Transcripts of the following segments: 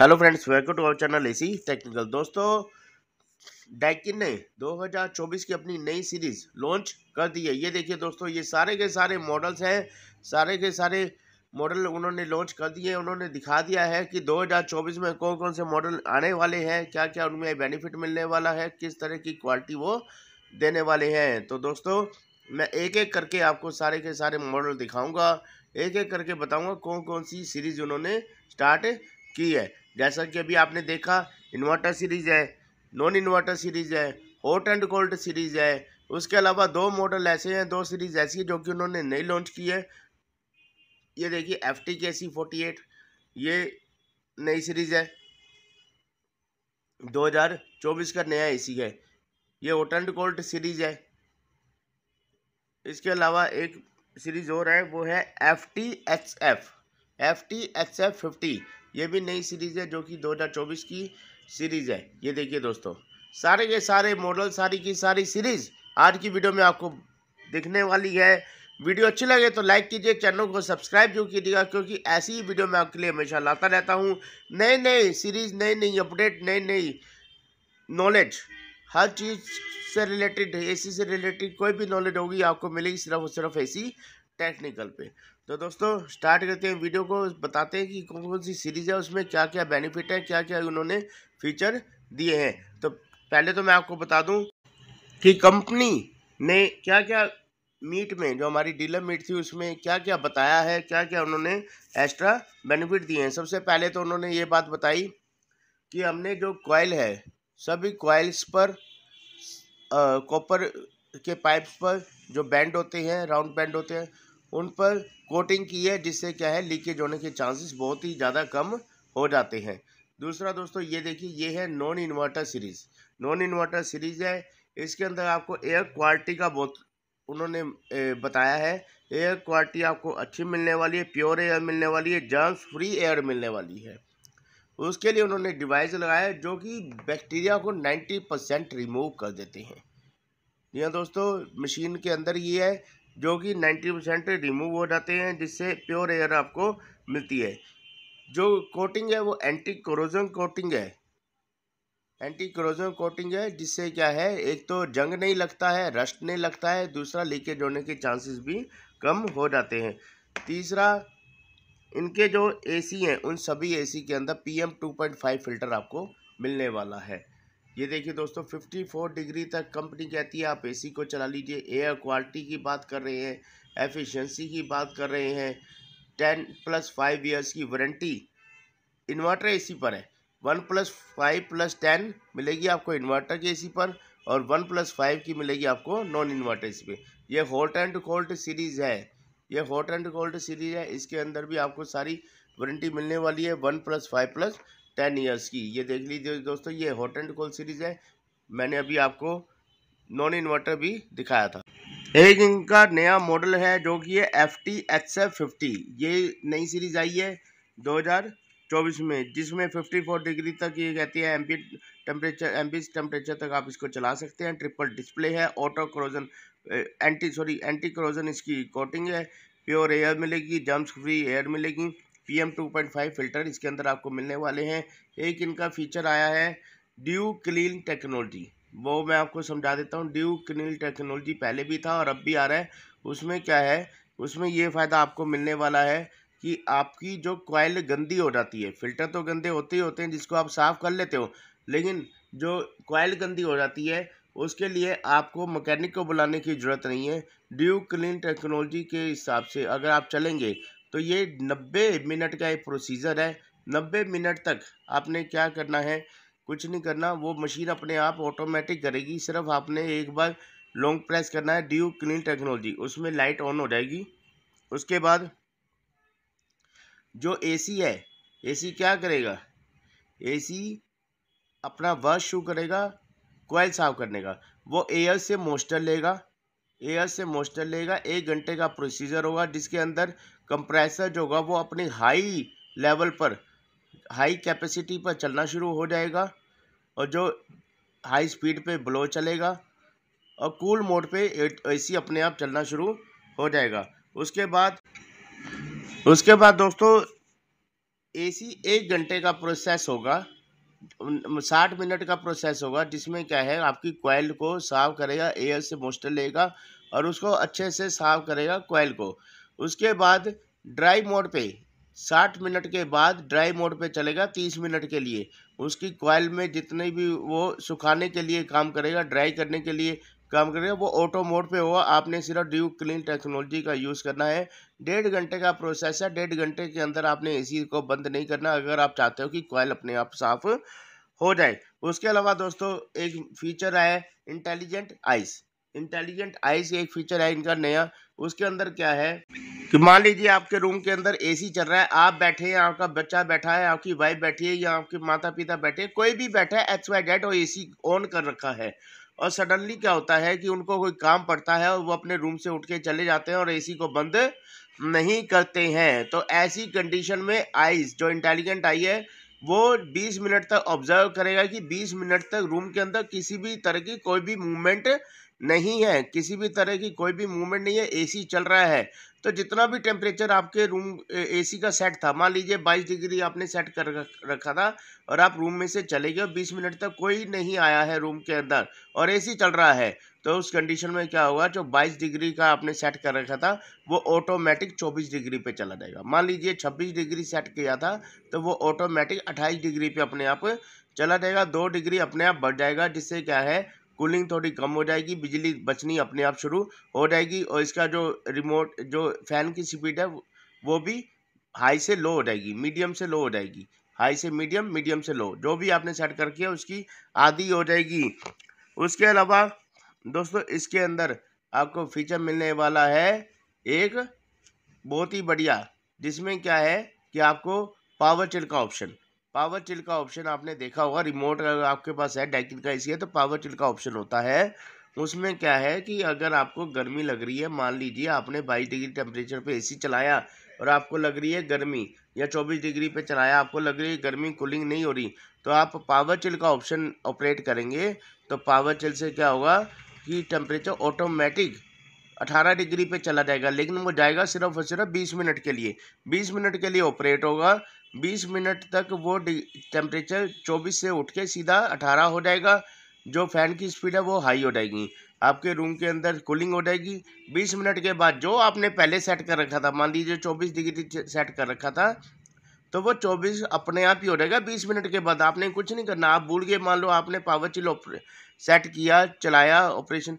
hello friends welcome to our channel AC technical दोस्तों Daikin ने 2024 की अपनी नई सीरीज लॉन्च कर दी है ये देखिए दोस्तों ये सारे के सारे मॉडल्स हैं सारे के सारे मॉडल उन्होंने लॉन्च कर दिए उन्होंने दिखा दिया है कि 2024 में कौन कौन से मॉडल आने वाले हैं क्या क्या उनमें बेनिफिट मिलने वाला है किस तरह की क्वालिटी वो देने वाले हैं तो दोस्तों मैं एक एक करके आपको सारे के सारे मॉडल दिखाऊँगा एक एक करके बताऊँगा कौन कौन सी सीरीज़ उन्होंने स्टार्ट की है जैसा कि अभी आपने देखा इन्वर्टर सीरीज़ है नॉन इन्वर्टर सीरीज़ है हॉट एंड कोल्ड सीरीज़ है उसके अलावा दो मॉडल ऐसे हैं दो सीरीज़ ऐसी है जो कि उन्होंने नई लॉन्च की है ये देखिए F T K C forty eight ये नई सीरीज़ है दो हजार चौबीस का नया एसी है ये हॉट एंड कोल्ड सीरीज़ है इसके अलावा एक सीरीज़ और है वो है F T H F F T H F fifty ये भी नई सीरीज़ है जो कि 2024 की सीरीज़ है ये देखिए दोस्तों सारे के सारे मॉडल सारी की सारी सीरीज़ आज की वीडियो में आपको दिखने वाली है वीडियो अच्छी लगे तो लाइक कीजिए चैनल को सब्सक्राइब जो कीजिएगा क्योंकि ऐसी ही वीडियो मैं आपके लिए हमेशा लाता रहता हूँ नए नए सीरीज़ नई नई अपडेट नई नई नॉलेज हर चीज़ से रिलेटेड एसी से रिलेटेड कोई भी नॉलेज होगी आपको मिलेगी सिर्फ और सिर्फ ऐसी टेक्निकल पे तो दोस्तों स्टार्ट करते हैं वीडियो को बताते हैं कि कौन कौन सी सीरीज़ है उसमें क्या क्या बेनिफिट है क्या क्या उन्होंने फीचर दिए हैं तो पहले तो मैं आपको बता दूं कि कंपनी ने क्या क्या मीट में जो हमारी डीलर मीट थी उसमें क्या क्या बताया है क्या क्या उन्होंने एक्स्ट्रा बेनिफिट दिए हैं सबसे पहले तो उन्होंने ये बात बताई कि हमने जो कॉयल है सभी कॉयल्स पर कॉपर के पाइप्स पर जो बैंड होते हैं राउंड बैंड होते हैं उन पर कोटिंग की है जिससे क्या है लीकेज होने के चांसेस बहुत ही ज़्यादा कम हो जाते हैं दूसरा दोस्तों ये देखिए ये है non inverter series non inverter series है इसके अंदर आपको एयर क्वालिटी का बहुत उन्होंने बताया है एयर क्वालिटी आपको अच्छी मिलने वाली है प्योर एयर मिलने वाली है जर्म्स फ्री एयर मिलने वाली है उसके लिए उन्होंने डिवाइस लगाया जो कि बैक्टीरिया को 90 परसेंट रिमूव कर देते हैं जी दोस्तों मशीन के अंदर ये है जो कि 90 परसेंट रिमूव हो जाते हैं जिससे प्योर एयर आपको मिलती है जो कोटिंग है वो एंटी क्रोजन कोटिंग है एंटी क्रोजन कोटिंग है जिससे क्या है एक तो जंग नहीं लगता है रस्ट नहीं लगता है दूसरा लीकेज होने के चांसेस भी कम हो जाते हैं तीसरा इनके जो एसी हैं उन सभी एसी के अंदर पीएम 2.5 फिल्टर आपको मिलने वाला है ये देखिए दोस्तों 54 डिग्री तक कंपनी कहती है आप एसी को चला लीजिए एयर क्वालिटी की बात कर रहे हैं एफिशिएंसी की बात कर रहे हैं टेन प्लस फाइव ईयर्स की वारंटी इन्वर्टर एसी पर है one plus five plus ten मिलेगी आपको इन्वर्टर के एसी पर और वन प्लस फाइव की मिलेगी आपको नॉन इन्वर्टर एसी पर यह हॉट एंड कोल्ड सीरीज़ है ये हॉट एंड कोल्ड सीरीज़ है इसके अंदर भी आपको सारी वारंटी मिलने वाली है one plus five plus ten years की ये देख लीजिए दोस्तों ये हॉट एंड कोल्ड सीरीज़ है मैंने अभी आपको नॉन इन्वर्टर भी दिखाया था एक इनका नया मॉडल है जो कि है एफ टी एक्स फिफ्टी ये नई सीरीज़ आई है 2024 में जिसमें 54 डिग्री तक ये कहती है एमपी टेम्परेचर पी टेम्परेचर तक आप इसको चला सकते हैं ट्रिपल डिस्प्ले है auto corrosion anti sorry anti corrosion इसकी कोटिंग है प्योर एयर मिलेगी जम्स फ्री एयर मिलेगी P M two point five filter इसके अंदर आपको मिलने वाले हैं एक इनका फीचर आया है ड्यू क्लीन टेक्नोलॉजी वो मैं आपको समझा देता हूँ ड्यू क्लीन टेक्नोलॉजी पहले भी था और अब भी आ रहा है उसमें क्या है उसमें ये फ़ायदा आपको मिलने वाला है कि आपकी जो कॉयल गंदी हो जाती है फ़िल्टर तो गंदे होते ही होते हैं जिसको आप साफ़ कर लेते हो लेकिन जो कॉयल गंदी हो जाती है उसके लिए आपको मकैनिक को बुलाने की ज़रूरत नहीं है ड्यू क्लीन टेक्नोलॉजी के हिसाब से अगर आप चलेंगे तो ये नब्बे मिनट का एक प्रोसीजर है नब्बे मिनट तक आपने क्या करना है कुछ नहीं करना वो मशीन अपने आप ऑटोमेटिक करेगी सिर्फ आपने एक बार लॉन्ग प्रेस करना है ड्यू क्लीन टेक्नोलॉजी उसमें लाइट ऑन हो जाएगी उसके बाद जो एसी है एसी क्या करेगा एसी अपना वर्क शू करेगा कोयल साफ करने का वो एयर से मोस्टर लेगा एयर से मोस्टर लेगा एक घंटे का प्रोसीजर होगा जिसके अंदर कंप्रेसर जो होगा वो अपनी हाई लेवल पर हाई कैपेसिटी पर चलना शुरू हो जाएगा और जो हाई स्पीड पे ब्लो चलेगा और कूल मोड पे एसी अपने आप चलना शुरू हो जाएगा उसके बाद उसके बाद दोस्तों एसी एक घंटे का प्रोसेस होगा साठ मिनट का प्रोसेस होगा जिसमें क्या है आपकी कोयल को साफ करेगा एयर से मोस्टर लेगा और उसको अच्छे से साफ करेगा कोयल को उसके बाद ड्राई मोड पे साठ मिनट के बाद ड्राई मोड पे चलेगा तीस मिनट के लिए उसकी कोयल में जितने भी वो सुखाने के लिए काम करेगा ड्राई करने के लिए काम कर हैं वो ऑटो मोड पे हुआ आपने सिर्फ ड्यू क्लीन टेक्नोलॉजी का यूज़ करना है डेढ़ घंटे का प्रोसेस है डेढ़ घंटे के अंदर आपने एसी को बंद नहीं करना अगर आप चाहते हो कि कॉयल अपने आप साफ हो जाए उसके अलावा दोस्तों एक फीचर है इंटेलिजेंट आइस इंटेलिजेंट आइस एक फीचर है इनका नया उसके अंदर क्या है कि मान लीजिए आपके रूम के अंदर एसी चल रहा है आप बैठे हैं आपका बच्चा बैठा है आपकी वाइफ बैठी है या आपके माता पिता बैठे कोई भी बैठा है एक्स वाई डेट और ए ऑन कर रखा है और सडनली क्या होता है कि उनको कोई काम पड़ता है और वो अपने रूम से उठ के चले जाते हैं और एसी को बंद नहीं करते हैं तो ऐसी कंडीशन में आइज जो इंटेलिजेंट आई है वो 20 मिनट तक ऑब्जर्व करेगा कि 20 मिनट तक रूम के अंदर किसी भी तरह की कोई भी मूवमेंट नहीं है किसी भी तरह की कोई भी मूवमेंट नहीं है एसी चल रहा है तो जितना भी टेम्परेचर आपके रूम एसी का सेट था मान लीजिए 22 डिग्री आपने सेट कर रखा था और आप रूम में से चले गए बीस मिनट तक कोई नहीं आया है रूम के अंदर और एसी चल रहा है तो उस कंडीशन में क्या होगा जो 22 डिग्री का आपने सेट कर रखा था वो ऑटोमेटिक 24 डिग्री पे चला जाएगा मान लीजिए 26 डिग्री सेट किया था तो वो ऑटोमेटिक 28 डिग्री पे अपने आप चला जाएगा दो डिग्री अपने आप बढ़ जाएगा जिससे क्या है कूलिंग थोड़ी कम हो जाएगी बिजली बचनी अपने आप शुरू हो जाएगी और इसका जो रिमोट जो फ़ैन की स्पीड है वो भी हाई से लो हो जाएगी मीडियम से लो हो जाएगी हाई से मीडियम मीडियम से लो जो भी आपने सेट कर किया उसकी आधी हो जाएगी उसके अलावा दोस्तों इसके अंदर आपको फीचर मिलने वाला है एक बहुत ही बढ़िया जिसमें क्या है कि आपको पावर चिल का ऑप्शन पावर टिल का ऑप्शन आपने देखा होगा रिमोट अगर आपके पास है डाइकिन का इसी है तो पावर टिल का ऑप्शन होता है उसमें क्या है कि अगर आपको गर्मी लग रही है मान लीजिए आपने बाईस डिग्री टेम्परेचर पे एसी चलाया और आपको लग रही है गर्मी या 24 डिग्री पे चलाया आपको लग रही है गर्मी कूलिंग नहीं हो रही तो आप पावर चिल का ऑप्शन ऑपरेट करेंगे तो पावर चिल से क्या होगा कि टेम्परेचर ऑटोमेटिक 18 डिग्री पे चला जाएगा लेकिन वो जाएगा सिर्फ और सिर्फ 20 मिनट के लिए 20 मिनट के लिए ऑपरेट होगा बीस मिनट तक वो टेम्परेचर चौबीस से उठ के सीधा अठारह हो जाएगा जो फ़ैन की स्पीड है वो हाई हो जाएगी आपके रूम के अंदर कूलिंग हो जाएगी 20 मिनट के बाद जो आपने पहले सेट कर रखा था मान लीजिए 24 डिग्री सेट कर रखा था तो वो 24 अपने आप ही हो जाएगा 20 मिनट के बाद आपने कुछ नहीं करना आप भूल गए मान लो आपने पावर चिल सेट किया चलाया ऑपरेशन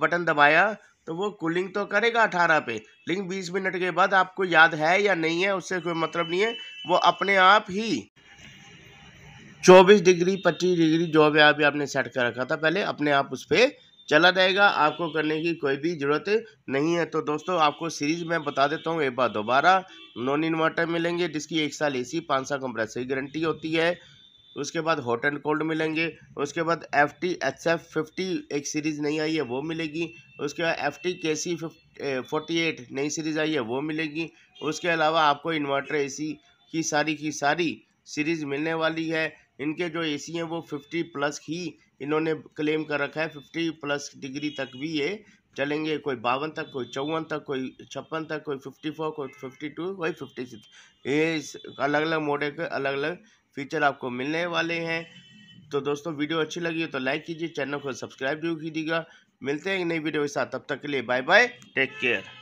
बटन दबाया तो वो कूलिंग तो करेगा अठारह पे लेकिन बीस मिनट के बाद आपको याद है या नहीं है उससे कोई मतलब नहीं है वो अपने आप ही चौबीस डिग्री पच्चीस डिग्री जो भी अभी आपने सेट कर रखा था पहले अपने आप उस पर चला जाएगा आपको करने की कोई भी ज़रूरत नहीं है तो दोस्तों आपको सीरीज़ में बता देता हूँ एक बार दोबारा नॉन इन्वर्टर मिलेंगे जिसकी एक साल सी पाँच साल कंप्रेसर की गारंटी होती है उसके बाद हॉट एंड कोल्ड मिलेंगे उसके बाद F T H F fifty एक सीरीज़ नहीं आई है वो मिलेगी उसके बाद F T K C forty eight नई सीरीज़ आई है वो मिलेगी उसके अलावा आपको इन्वर्टर ए सी की सारी की सारी सीरीज़ मिलने वाली है इनके जो ए सी हैं वो फिफ्टी प्लस ही इन्होंने क्लेम कर रखा है फिफ्टी प्लस डिग्री तक भी ये चलेंगे कोई बावन तक कोई चौवन तक कोई छप्पन तक कोई फिफ्टी फोर कोई फिफ्टी टू कोई फिफ्टी सिक्स ये अलग अलग मॉडल के अलग अलग फीचर आपको मिलने वाले हैं तो दोस्तों वीडियो अच्छी लगी हो तो लाइक कीजिए चैनल को सब्सक्राइब जरूर कीजिएगा मिलते हैं एक नई वीडियो के साथ तब तक के लिए बाय बाय टेक केयर